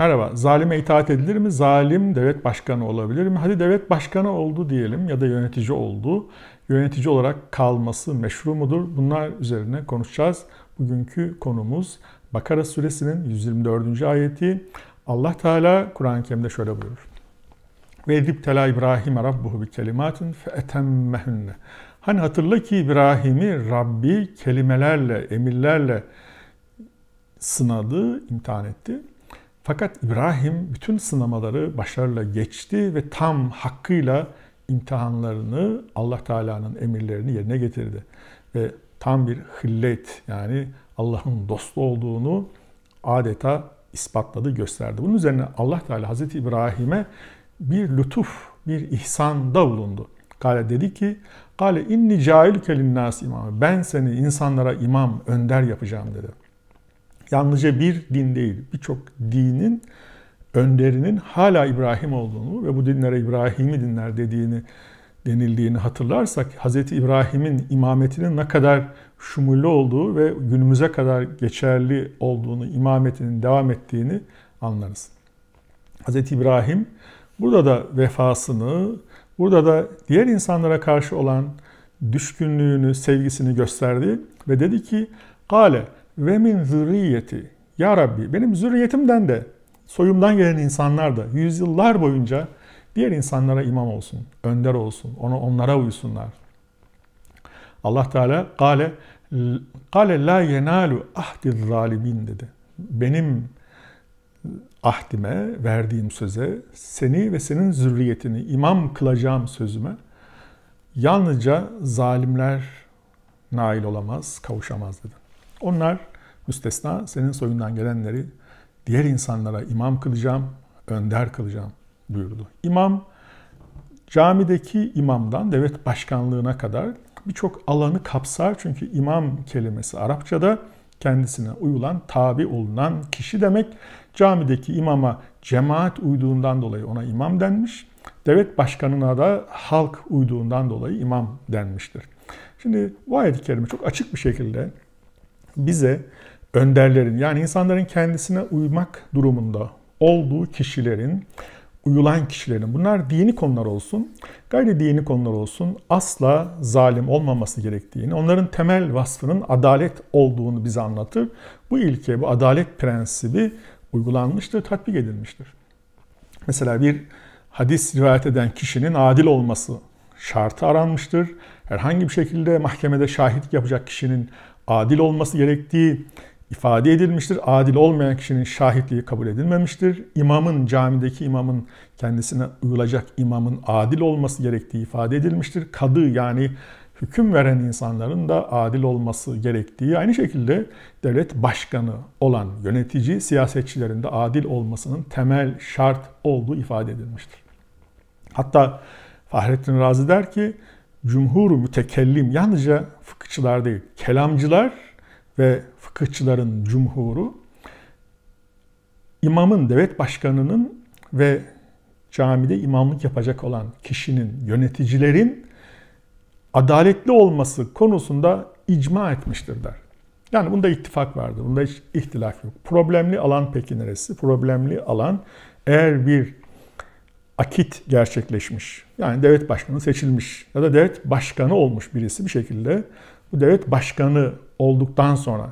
Merhaba, zalime itaat edilir mi? Zalim devlet başkanı olabilir mi? Hadi devlet başkanı oldu diyelim ya da yönetici oldu. Yönetici olarak kalması meşru mudur? Bunlar üzerine konuşacağız. Bugünkü konumuz Bakara suresinin 124. ayeti. Allah Teala Kur'an-ı Kerim'de şöyle buyurur. Ve edip tela İbrahim Rabbuhu bi kelimatin fe etemmehünne. Hani hatırla ki İbrahim'i Rabbi kelimelerle, emirlerle sınadı, imtihan etti. Fakat İbrahim bütün sınamaları başarıyla geçti ve tam hakkıyla imtihanlarını Allah Teala'nın emirlerini yerine getirdi. Ve tam bir hillet yani Allah'ın dostu olduğunu adeta ispatladı, gösterdi. Bunun üzerine Allah Teala Hazreti İbrahim'e bir lütuf, bir ihsanda bulundu. Kale dedi ki, Kale inni cailüke linnâs imamı. Ben seni insanlara imam, önder yapacağım dedi. Yalnızca bir din değil, birçok dinin önderinin hala İbrahim olduğunu ve bu dinlere İbrahim'i dinler dediğini denildiğini hatırlarsak Hz. İbrahim'in imametinin ne kadar şumullü olduğu ve günümüze kadar geçerli olduğunu, imametinin devam ettiğini anlarız. Hz. İbrahim burada da vefasını, burada da diğer insanlara karşı olan düşkünlüğünü, sevgisini gösterdi ve dedi ki, Kale, ve min zürriyeti. Ya Rabbi benim zürriyetimden de soyumdan gelen insanlar da yüzyıllar boyunca diğer insanlara imam olsun, önder olsun, ona onlara uysunlar. Allah Teala gale gale la yenalu ahdi zalimin dedi. Benim ahdime, verdiğim söze, seni ve senin zürriyetini imam kılacağım sözüme yalnızca zalimler nail olamaz, kavuşamaz dedi. Onlar müstesna senin soyundan gelenleri diğer insanlara imam kılacağım, önder kılacağım buyurdu. İmam camideki imamdan devlet başkanlığına kadar birçok alanı kapsar. Çünkü imam kelimesi Arapçada kendisine uyulan, tabi olunan kişi demek. Camideki imama cemaat uyduğundan dolayı ona imam denmiş. Devlet başkanına da halk uyduğundan dolayı imam denmiştir. Şimdi bu ayet-i kerime çok açık bir şekilde bize önderlerin yani insanların kendisine uymak durumunda olduğu kişilerin, uyulan kişilerin bunlar dini konular olsun, gayri dini konular olsun asla zalim olmaması gerektiğini, onların temel vasfının adalet olduğunu bize anlatır. Bu ilke, bu adalet prensibi uygulanmıştır, tatbik edilmiştir. Mesela bir hadis rivayet eden kişinin adil olması şartı aranmıştır. Herhangi bir şekilde mahkemede şahit yapacak kişinin adil olması gerektiği ifade edilmiştir. Adil olmayan kişinin şahitliği kabul edilmemiştir. İmamın, camideki imamın kendisine uyulacak imamın adil olması gerektiği ifade edilmiştir. Kadı yani hüküm veren insanların da adil olması gerektiği, aynı şekilde devlet başkanı olan yönetici siyasetçilerin de adil olmasının temel şart olduğu ifade edilmiştir. Hatta Fahrettin Razi der ki, cumhur mütekellim yalnızca fıkıhçılar değil, kelamcılar ve fıkıhçıların cumhuru imamın, devlet başkanının ve camide imamlık yapacak olan kişinin, yöneticilerin adaletli olması konusunda icma etmiştir der. Yani bunda ittifak vardır, bunda hiç ihtilaf yok. Problemli alan peki neresi? Problemli alan eğer bir akit gerçekleşmiş. Yani devlet başkanı seçilmiş ya da devlet başkanı olmuş birisi bir şekilde bu devlet başkanı olduktan sonra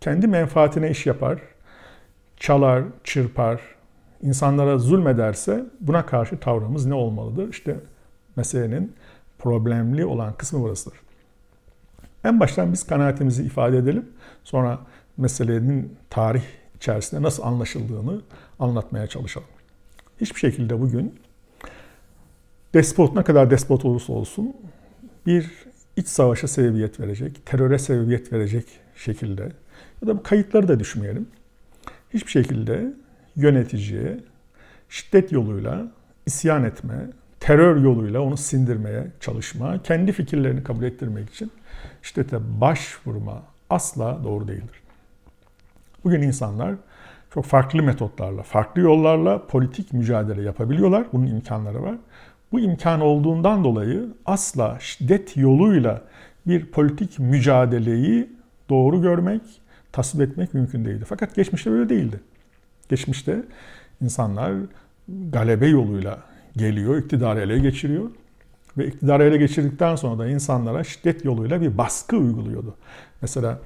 kendi menfaatine iş yapar, çalar, çırpar, insanlara zulmederse buna karşı tavrımız ne olmalıdır? İşte meselenin problemli olan kısmı burasıdır. En baştan biz kanaatimizi ifade edelim. Sonra meselenin tarih içerisinde nasıl anlaşıldığını anlatmaya çalışalım. Hiçbir şekilde bugün despot ne kadar despot olursa olsun bir iç savaşa sebebiyet verecek, teröre sebebiyet verecek şekilde ya da bu kayıtları da düşünmeyelim. Hiçbir şekilde yöneticiye şiddet yoluyla isyan etme, terör yoluyla onu sindirmeye çalışma, kendi fikirlerini kabul ettirmek için şiddete başvurma asla doğru değildir. Bugün insanlar çok farklı metotlarla, farklı yollarla politik mücadele yapabiliyorlar. Bunun imkanları var. Bu imkan olduğundan dolayı asla şiddet yoluyla bir politik mücadeleyi doğru görmek, tasvip etmek mümkün değildi. Fakat geçmişte böyle değildi. Geçmişte insanlar galebe yoluyla geliyor, iktidarı ele geçiriyor ve iktidarı ele geçirdikten sonra da insanlara şiddet yoluyla bir baskı uyguluyordu. Mesela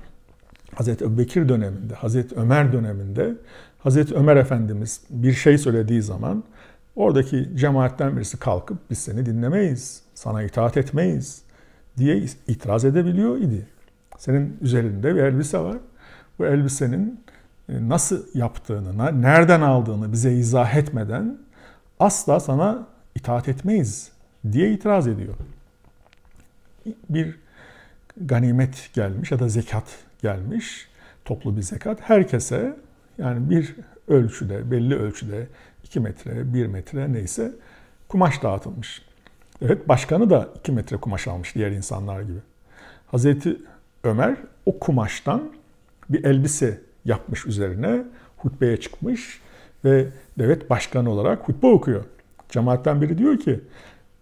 Hazreti Ebubekir döneminde, Hazreti Ömer döneminde Hazreti Ömer Efendimiz bir şey söylediği zaman Oradaki cemaatten birisi kalkıp biz seni dinlemeyiz, sana itaat etmeyiz diye itiraz edebiliyor idi. Senin üzerinde bir elbise var. Bu elbisenin e, nasıl yaptığını, nereden aldığını bize izah etmeden asla sana itaat etmeyiz diye itiraz ediyor. Bir ganimet gelmiş ya da zekat gelmiş, toplu bir zekat herkese yani bir ölçüde, belli ölçüde 2 metre, 1 metre neyse kumaş dağıtılmış. Evet başkanı da 2 metre kumaş almış diğer insanlar gibi. Hazreti Ömer o kumaştan bir elbise yapmış üzerine hutbeye çıkmış ve devlet başkanı olarak hutbe okuyor. Cemaatten biri diyor ki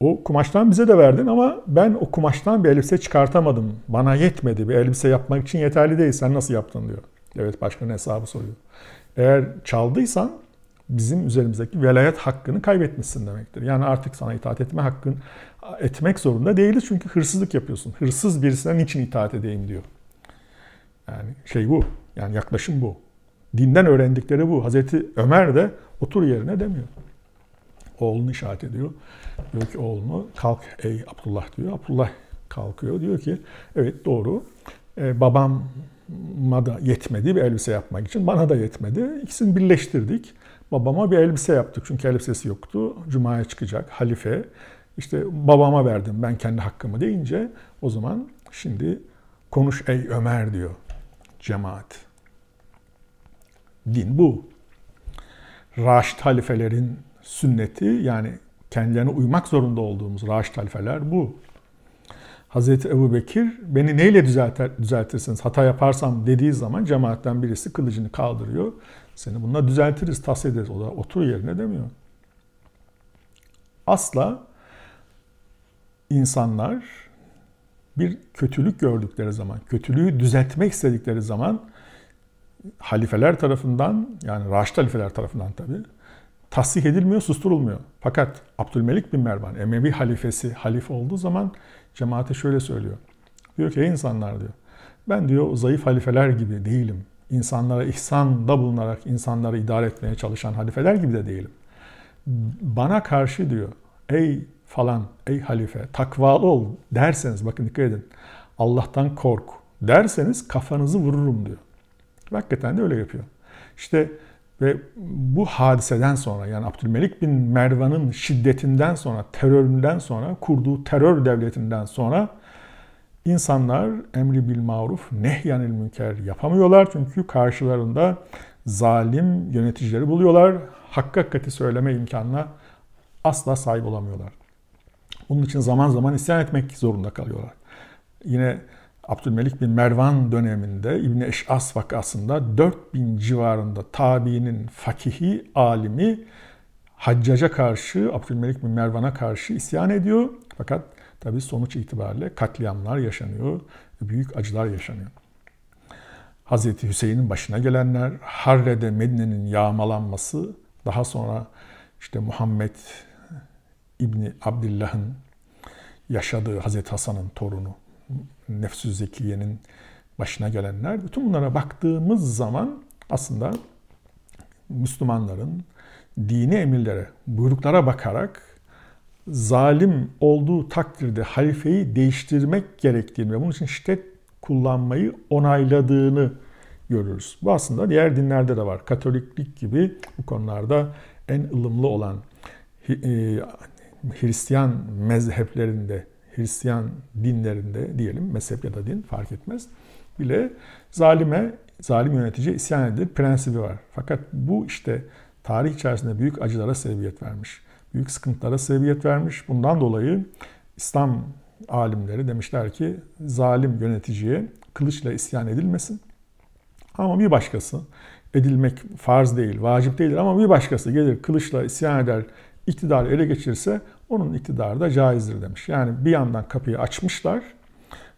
o kumaştan bize de verdin ama ben o kumaştan bir elbise çıkartamadım. Bana yetmedi. Bir elbise yapmak için yeterli değil. Sen nasıl yaptın diyor. Evet başkanın hesabı soruyor. Eğer çaldıysan bizim üzerimizdeki velayet hakkını kaybetmişsin demektir. Yani artık sana itaat etme hakkın etmek zorunda değiliz çünkü hırsızlık yapıyorsun. Hırsız birisine niçin itaat edeyim diyor. Yani şey bu. Yani yaklaşım bu. Dinden öğrendikleri bu. Hazreti Ömer de otur yerine demiyor. Oğlunu işaret ediyor. Diyor ki oğlunu kalk ey Abdullah diyor. Abdullah kalkıyor. Diyor ki evet doğru. Ee, babam da yetmedi bir elbise yapmak için. Bana da yetmedi. İkisini birleştirdik. Babama bir elbise yaptık çünkü elbisesi yoktu. Cuma'ya çıkacak halife. İşte babama verdim ben kendi hakkımı deyince o zaman şimdi konuş ey Ömer diyor cemaat. Din bu. Raşid halifelerin sünneti yani kendilerine uymak zorunda olduğumuz Raşid halifeler bu. Hazreti Ebu Bekir beni neyle düzeltir, düzeltirsiniz hata yaparsam dediği zaman cemaatten birisi kılıcını kaldırıyor. Seni bununla düzeltiriz, tas ederiz. O da otur yerine demiyor. Asla insanlar bir kötülük gördükleri zaman, kötülüğü düzeltmek istedikleri zaman halifeler tarafından, yani Raşid halifeler tarafından tabi tasdik edilmiyor, susturulmuyor. Fakat Abdülmelik bin Mervan, Emevi halifesi, halife olduğu zaman cemaate şöyle söylüyor. Diyor ki, ey insanlar diyor, ben diyor zayıf halifeler gibi değilim insanlara ihsanda bulunarak insanları idare etmeye çalışan halifeler gibi de değilim. Bana karşı diyor, ey falan, ey halife takvalı ol derseniz, bakın dikkat edin, Allah'tan kork derseniz kafanızı vururum diyor. Hakikaten de öyle yapıyor. İşte ve bu hadiseden sonra yani Abdülmelik bin Mervan'ın şiddetinden sonra, teröründen sonra, kurduğu terör devletinden sonra İnsanlar emri bil maruf nehyanil münker yapamıyorlar çünkü karşılarında zalim yöneticileri buluyorlar. Hakkı hakikati söyleme imkanına asla sahip olamıyorlar. Bunun için zaman zaman isyan etmek zorunda kalıyorlar. Yine Abdülmelik bin Mervan döneminde İbni Eş'as vakasında 4000 civarında tabiinin fakihi, alimi Haccac'a karşı, Abdülmelik bin Mervan'a karşı isyan ediyor. Fakat tabii sonuç itibariyle katliamlar yaşanıyor, büyük acılar yaşanıyor. Hz. Hüseyin'in başına gelenler, Harre'de Medine'nin yağmalanması, daha sonra işte Muhammed İbni Abdullah'ın yaşadığı Hz. Hasan'ın torunu, Nefsü Zekiye'nin başına gelenler. Bütün bunlara baktığımız zaman aslında Müslümanların dini emirlere, buyruklara bakarak zalim olduğu takdirde halifeyi değiştirmek gerektiğini ve bunun için şiddet kullanmayı onayladığını görürüz. Bu aslında diğer dinlerde de var. Katoliklik gibi bu konularda en ılımlı olan e, Hristiyan mezheplerinde, Hristiyan dinlerinde diyelim, mezhep ya da din fark etmez bile zalime, zalim yönetici isyan edilir prensibi var. Fakat bu işte tarih içerisinde büyük acılara sebebiyet vermiş büyük sıkıntılara sebebiyet vermiş. Bundan dolayı İslam alimleri demişler ki zalim yöneticiye kılıçla isyan edilmesin. Ama bir başkası edilmek farz değil, vacip değildir ama bir başkası gelir kılıçla isyan eder, iktidarı ele geçirirse onun iktidarı da caizdir demiş. Yani bir yandan kapıyı açmışlar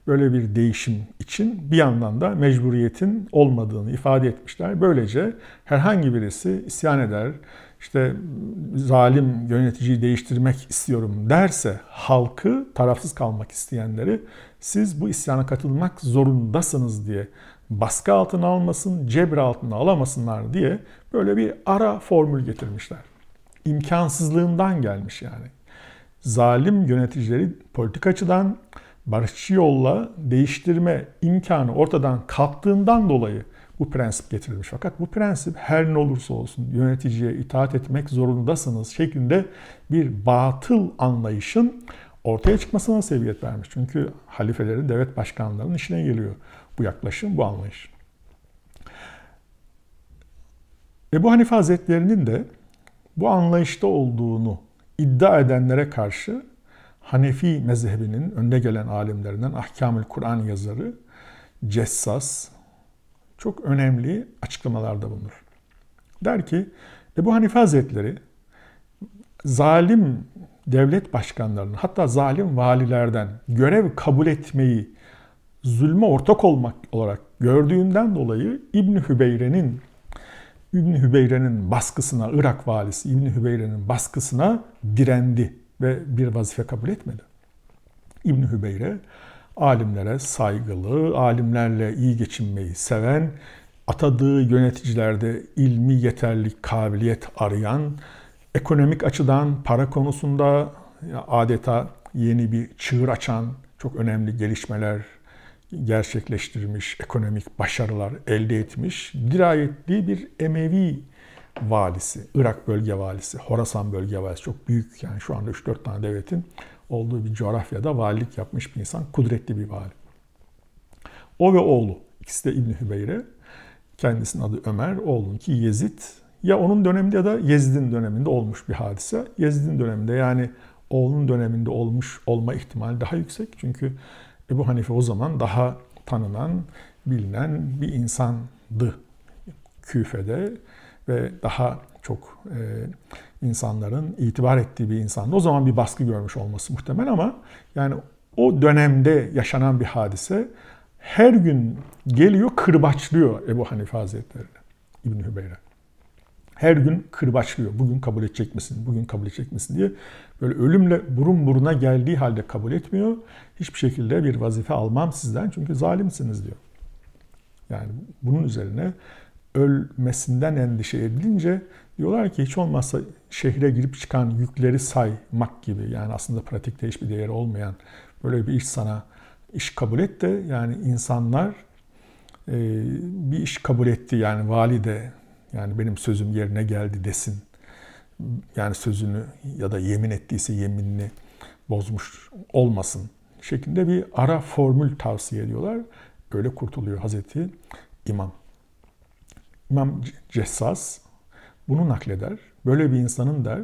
böyle bir değişim için bir yandan da mecburiyetin olmadığını ifade etmişler. Böylece herhangi birisi isyan eder, işte zalim yöneticiyi değiştirmek istiyorum derse halkı tarafsız kalmak isteyenleri siz bu isyana katılmak zorundasınız diye baskı altına almasın, cebir altına alamasınlar diye böyle bir ara formül getirmişler. İmkansızlığından gelmiş yani. Zalim yöneticileri politik açıdan barışçı yolla değiştirme imkanı ortadan kalktığından dolayı bu prensip getirilmiş. Fakat bu prensip her ne olursa olsun yöneticiye itaat etmek zorundasınız şeklinde bir batıl anlayışın ortaya çıkmasına sebebiyet vermiş. Çünkü halifelerin, devlet başkanlarının işine geliyor bu yaklaşım, bu anlayış. Ebu Hanife Hazretleri'nin de bu anlayışta olduğunu iddia edenlere karşı Hanefi mezhebinin önde gelen alimlerinden Ahkamül Kur'an yazarı Cessas çok önemli açıklamalarda bulunur. Der ki Ebu Hanife Hazretleri zalim devlet başkanlarının hatta zalim valilerden görev kabul etmeyi zulme ortak olmak olarak gördüğünden dolayı İbn Hübeyre'nin İbn Hübeyre'nin baskısına Irak valisi İbn Hübeyre'nin baskısına direndi ve bir vazife kabul etmedi. İbn Hübeyre alimlere saygılı, alimlerle iyi geçinmeyi seven, atadığı yöneticilerde ilmi yeterlik, kabiliyet arayan, ekonomik açıdan para konusunda adeta yeni bir çığır açan çok önemli gelişmeler gerçekleştirmiş, ekonomik başarılar elde etmiş, dirayetli bir Emevi valisi, Irak bölge valisi, Horasan bölge valisi çok büyük yani şu anda 3-4 tane devletin olduğu bir coğrafyada valilik yapmış bir insan. Kudretli bir vali. O ve oğlu. ikisi de İbni Hübeyre. Kendisinin adı Ömer, oğlunki Yezid. Ya onun döneminde ya da Yezid'in döneminde olmuş bir hadise. Yezid'in döneminde yani oğlunun döneminde olmuş olma ihtimali daha yüksek. Çünkü Ebu Hanife o zaman daha tanınan, bilinen bir insandı Küfe'de ve daha çok e, insanların itibar ettiği bir insandı. O zaman bir baskı görmüş olması muhtemel ama yani o dönemde yaşanan bir hadise her gün geliyor kırbaçlıyor Ebu Hanife Hazretleri'ni İbn Hübeyre. Her gün kırbaçlıyor. Bugün kabul edecek misin? Bugün kabul edecek misin diye. Böyle ölümle burun buruna geldiği halde kabul etmiyor. Hiçbir şekilde bir vazife almam sizden çünkü zalimsiniz diyor. Yani bunun üzerine ölmesinden endişe edilince diyorlar ki hiç olmazsa şehre girip çıkan yükleri saymak gibi yani aslında pratikte hiçbir değeri olmayan böyle bir iş sana iş kabul et de yani insanlar e, bir iş kabul etti yani vali de yani benim sözüm yerine geldi desin. Yani sözünü ya da yemin ettiyse yeminini bozmuş olmasın şeklinde bir ara formül tavsiye ediyorlar. Böyle kurtuluyor Hazreti İmam. İmam Cessas bunu nakleder. Böyle bir insanın der,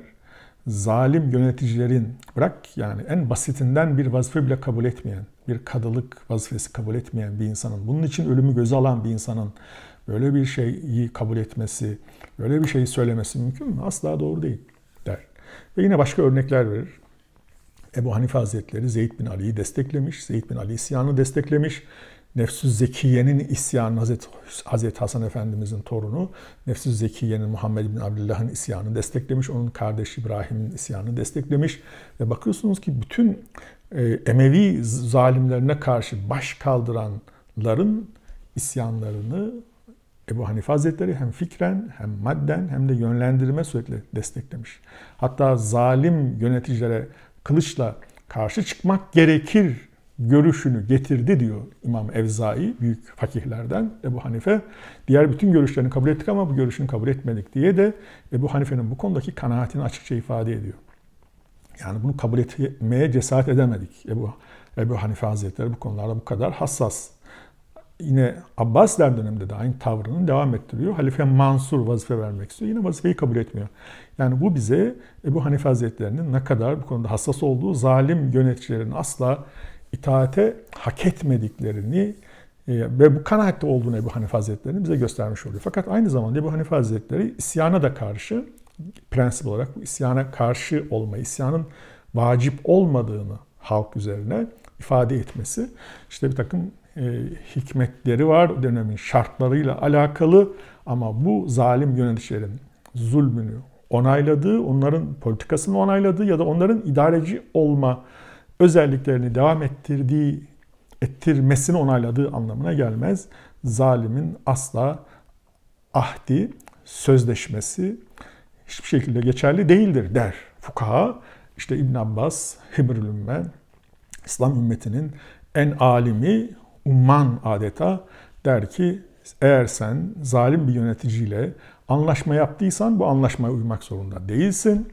zalim yöneticilerin bırak yani en basitinden bir vazife bile kabul etmeyen, bir kadılık vazifesi kabul etmeyen bir insanın, bunun için ölümü göze alan bir insanın böyle bir şeyi kabul etmesi, böyle bir şeyi söylemesi mümkün mü? Asla doğru değil der. Ve yine başka örnekler verir. Ebu Hanife Hazretleri Zeyd bin Ali'yi desteklemiş, Zeyd bin Ali isyanı desteklemiş. Nefsü Zekiye'nin isyanı Hazreti, Hazreti Hasan Efendimiz'in torunu Nefsü Zekiye'nin Muhammed bin Abdullah'ın isyanını desteklemiş. Onun kardeşi İbrahim'in isyanını desteklemiş. Ve bakıyorsunuz ki bütün e, Emevi zalimlerine karşı baş kaldıranların isyanlarını Ebu Hanife Hazretleri hem fikren hem madden hem de yönlendirme sürekli desteklemiş. Hatta zalim yöneticilere kılıçla karşı çıkmak gerekir görüşünü getirdi diyor İmam Evzai büyük fakihlerden Ebu Hanife. Diğer bütün görüşlerini kabul ettik ama bu görüşünü kabul etmedik diye de Ebu Hanife'nin bu konudaki kanaatini açıkça ifade ediyor. Yani bunu kabul etmeye cesaret edemedik. Ebu, Ebu Hanife Hazretleri bu konularda bu kadar hassas. Yine Abbasler döneminde de aynı tavrını devam ettiriyor. Halife Mansur vazife vermek istiyor. Yine vazifeyi kabul etmiyor. Yani bu bize Ebu Hanife Hazretleri'nin ne kadar bu konuda hassas olduğu, zalim yöneticilerin asla itaate hak etmediklerini e, ve bu kanaatte olduğunu Ebu Hanife Hazretleri'nin bize göstermiş oluyor. Fakat aynı zamanda Ebu Hanife Hazretleri isyana da karşı, prensip olarak bu isyana karşı olma, isyanın vacip olmadığını halk üzerine ifade etmesi, işte bir takım e, hikmetleri var dönemin şartlarıyla alakalı ama bu zalim yöneticilerin zulmünü onayladığı, onların politikasını onayladığı ya da onların idareci olma özelliklerini devam ettirdiği, ettirmesini onayladığı anlamına gelmez. Zalimin asla ahdi, sözleşmesi hiçbir şekilde geçerli değildir der fukaha. İşte İbn Abbas, Hibrül Ümme, İslam ümmetinin en alimi umman adeta der ki eğer sen zalim bir yöneticiyle anlaşma yaptıysan bu anlaşmaya uymak zorunda değilsin.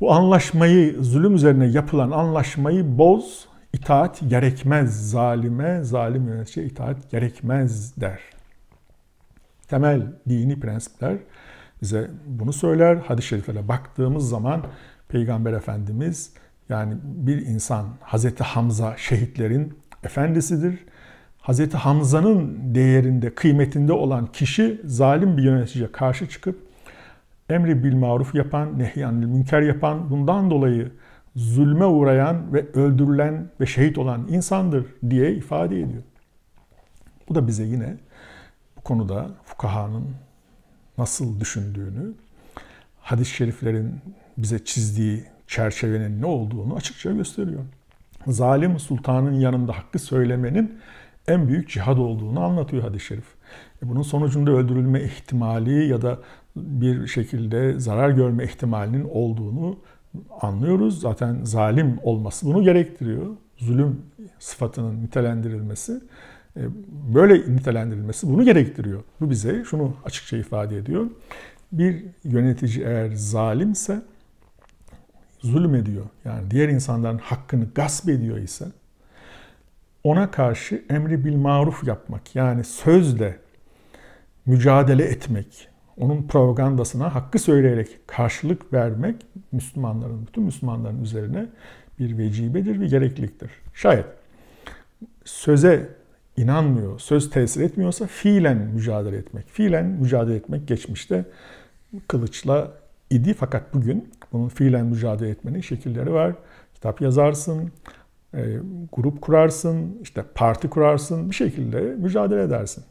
Bu anlaşmayı, zulüm üzerine yapılan anlaşmayı boz, itaat gerekmez zalime, zalim yöneticiye itaat gerekmez der. Temel dini prensipler bize bunu söyler. Hadis-i şeriflere baktığımız zaman Peygamber Efendimiz yani bir insan Hazreti Hamza şehitlerin efendisidir. Hazreti Hamza'nın değerinde, kıymetinde olan kişi zalim bir yöneticiye karşı çıkıp emri bil maruf yapan, nehyanil münker yapan, bundan dolayı zulme uğrayan ve öldürülen ve şehit olan insandır diye ifade ediyor. Bu da bize yine bu konuda fukahanın nasıl düşündüğünü, hadis-i şeriflerin bize çizdiği çerçevenin ne olduğunu açıkça gösteriyor. Zalim sultanın yanında hakkı söylemenin en büyük cihad olduğunu anlatıyor hadis-i şerif. E, bunun sonucunda öldürülme ihtimali ya da bir şekilde zarar görme ihtimalinin olduğunu anlıyoruz. Zaten zalim olması bunu gerektiriyor. Zulüm sıfatının nitelendirilmesi, e, böyle nitelendirilmesi bunu gerektiriyor. Bu bize şunu açıkça ifade ediyor. Bir yönetici eğer zalimse zulüm ediyor. Yani diğer insanların hakkını gasp ediyor ise ona karşı emri bil maruf yapmak yani sözle mücadele etmek, onun propagandasına hakkı söyleyerek karşılık vermek Müslümanların, bütün Müslümanların üzerine bir vecibedir, bir gerekliliktir. Şayet söze inanmıyor, söz tesir etmiyorsa fiilen mücadele etmek. Fiilen mücadele etmek geçmişte kılıçla idi fakat bugün bunun fiilen mücadele etmenin şekilleri var. Kitap yazarsın, e, grup kurarsın, işte parti kurarsın, bir şekilde mücadele edersin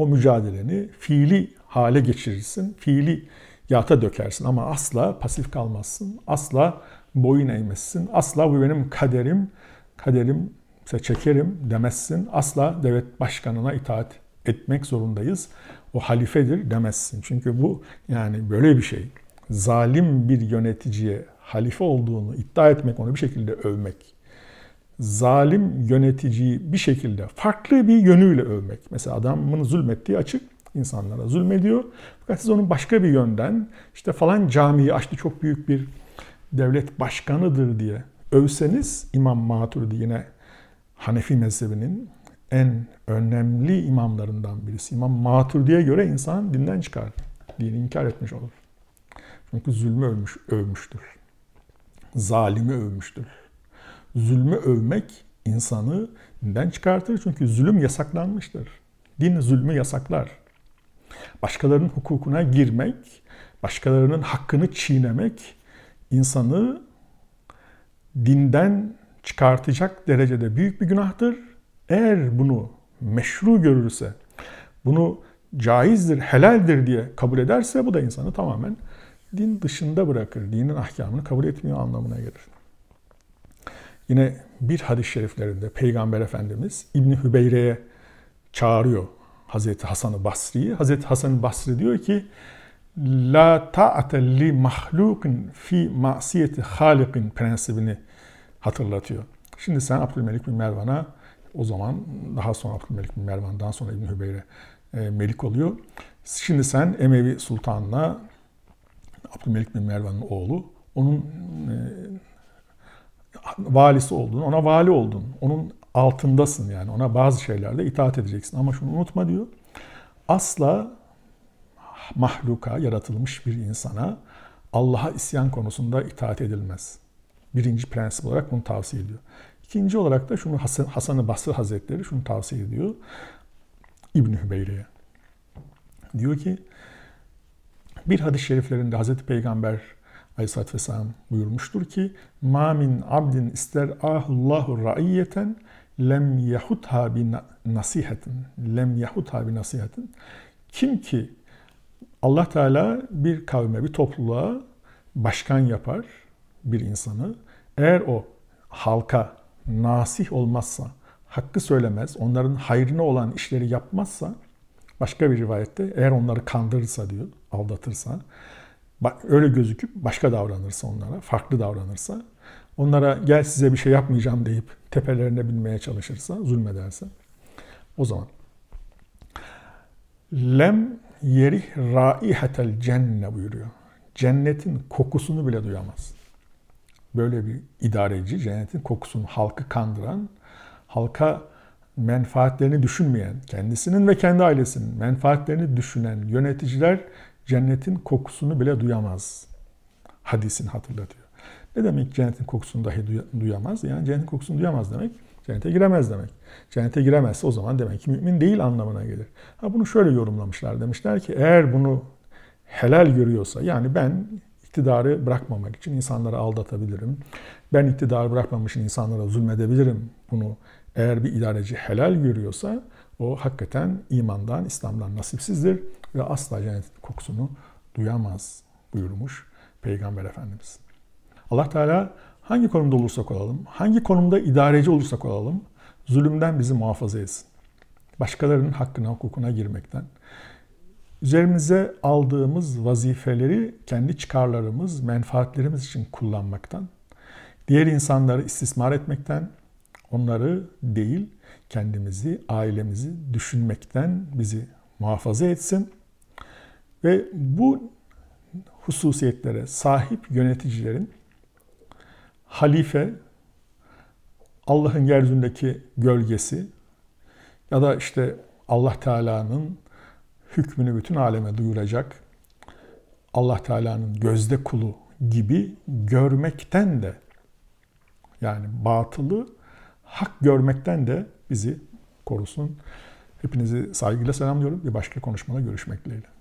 o mücadeleni fiili hale geçirirsin, fiili yata dökersin ama asla pasif kalmazsın, asla boyun eğmezsin, asla bu benim kaderim, kaderimse çekerim demezsin, asla devlet başkanına itaat etmek zorundayız, o halifedir demezsin. Çünkü bu yani böyle bir şey. Zalim bir yöneticiye halife olduğunu iddia etmek, onu bir şekilde övmek zalim yöneticiyi bir şekilde farklı bir yönüyle övmek. Mesela adamın zulmettiği açık insanlara zulmediyor. Fakat siz onun başka bir yönden işte falan camiyi açtı çok büyük bir devlet başkanıdır diye övseniz İmam Maturidi yine Hanefi mezhebinin en önemli imamlarından birisi. İmam Maturidi'ye göre insan dinden çıkar. Dini inkar etmiş olur. Çünkü zulmü övmüş, övmüştür. Zalimi övmüştür. Zulmü övmek insanı dinden çıkartır çünkü zulüm yasaklanmıştır. Din zulmü yasaklar. Başkalarının hukukuna girmek, başkalarının hakkını çiğnemek insanı dinden çıkartacak derecede büyük bir günahtır. Eğer bunu meşru görürse, bunu caizdir, helaldir diye kabul ederse bu da insanı tamamen din dışında bırakır. Dinin ahkamını kabul etmiyor anlamına gelir. Yine bir hadis-i şeriflerinde Peygamber Efendimiz İbni Hübeyre'ye çağırıyor Hazreti Hasan-ı Basri'yi. Hazreti Hasan-ı Basri diyor ki La ta'ate li mahlukin fi masiyeti halikin prensibini hatırlatıyor. Şimdi sen Abdülmelik bin Mervan'a o zaman daha sonra Abdülmelik bin Mervan'dan sonra İbn Hübeyre e, melik oluyor. Şimdi sen Emevi Sultan'la Abdülmelik bin Mervan'ın oğlu onun e, valisi oldun, ona vali oldun, onun altındasın yani ona bazı şeylerde itaat edeceksin. Ama şunu unutma diyor. Asla mahluka, yaratılmış bir insana Allah'a isyan konusunda itaat edilmez. Birinci prensip olarak bunu tavsiye ediyor. İkinci olarak da şunu Hasan, Hasan-ı Basri Hazretleri şunu tavsiye ediyor İbn Hübeyre'ye. Diyor ki bir hadis-i şeriflerinde Hazreti Peygamber Aleyhisselatü Vesselam buyurmuştur ki مَا مِنْ عَبْدٍ اِسْتَرْعَهُ اللّٰهُ رَعِيَّةً lem yahutha bi nasihatin. Lem yahutha bi nasihatin. Kim ki Allah Teala bir kavme, bir topluluğa başkan yapar bir insanı. Eğer o halka nasih olmazsa, hakkı söylemez, onların hayrına olan işleri yapmazsa, başka bir rivayette eğer onları kandırırsa diyor, aldatırsa, öyle gözüküp başka davranırsa onlara, farklı davranırsa, onlara gel size bir şey yapmayacağım deyip tepelerine binmeye çalışırsa, zulmederse o zaman lem yerih raihatel cenne buyuruyor. Cennetin kokusunu bile duyamaz. Böyle bir idareci cennetin kokusunu halkı kandıran, halka menfaatlerini düşünmeyen, kendisinin ve kendi ailesinin menfaatlerini düşünen yöneticiler cennetin kokusunu bile duyamaz. Hadisin hatırlatıyor. Ne demek cennetin kokusunu dahi duyamaz? Yani cennetin kokusunu duyamaz demek cennete giremez demek. Cennete giremezse o zaman demek ki mümin değil anlamına gelir. Ha bunu şöyle yorumlamışlar. Demişler ki eğer bunu helal görüyorsa yani ben iktidarı bırakmamak için insanları aldatabilirim. Ben iktidarı bırakmamış için insanlara zulmedebilirim. Bunu eğer bir idareci helal görüyorsa o hakikaten imandan, İslam'dan nasipsizdir ve asla cennetin kokusunu duyamaz buyurmuş Peygamber Efendimiz. Allah Teala hangi konumda olursak olalım, hangi konumda idareci olursak olalım zulümden bizi muhafaza etsin. Başkalarının hakkına, hukukuna girmekten. Üzerimize aldığımız vazifeleri kendi çıkarlarımız, menfaatlerimiz için kullanmaktan. Diğer insanları istismar etmekten, onları değil kendimizi, ailemizi düşünmekten bizi muhafaza etsin. Ve bu hususiyetlere sahip yöneticilerin halife, Allah'ın yeryüzündeki gölgesi ya da işte Allah Teala'nın hükmünü bütün aleme duyuracak Allah Teala'nın gözde kulu gibi görmekten de yani batılı hak görmekten de bizi korusun. Hepinizi saygıyla selamlıyorum. Bir başka konuşmada görüşmek dileğiyle.